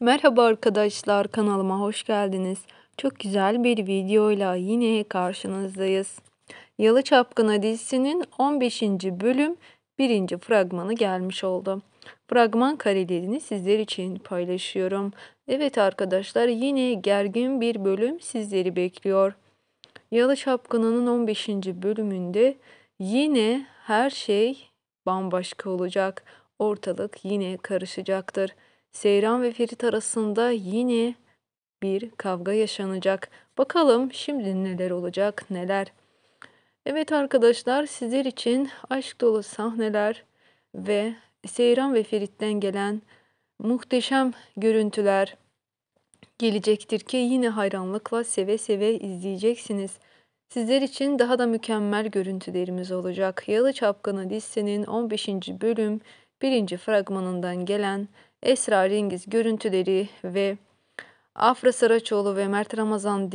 Merhaba arkadaşlar kanalıma hoş geldiniz. Çok güzel bir videoyla yine karşınızdayız. Yalı Çapkını dizisinin 15. bölüm 1. fragmanı gelmiş oldu. Fragman karelerini sizler için paylaşıyorum. Evet arkadaşlar yine gergin bir bölüm sizleri bekliyor. Yalı Çapkını'nın 15. bölümünde yine her şey bambaşka olacak. Ortalık yine karışacaktır. Seyran ve Ferit arasında yine bir kavga yaşanacak. Bakalım şimdi neler olacak, neler. Evet arkadaşlar sizler için aşk dolu sahneler ve Seyran ve Ferit'ten gelen muhteşem görüntüler gelecektir ki yine hayranlıkla seve seve izleyeceksiniz. Sizler için daha da mükemmel görüntülerimiz olacak. Yalı Çapkını dizisinin 15. bölüm 1. fragmanından gelen Esra esrarengiz görüntüleri ve Afra Saraçoğlu ve Mert Ramazan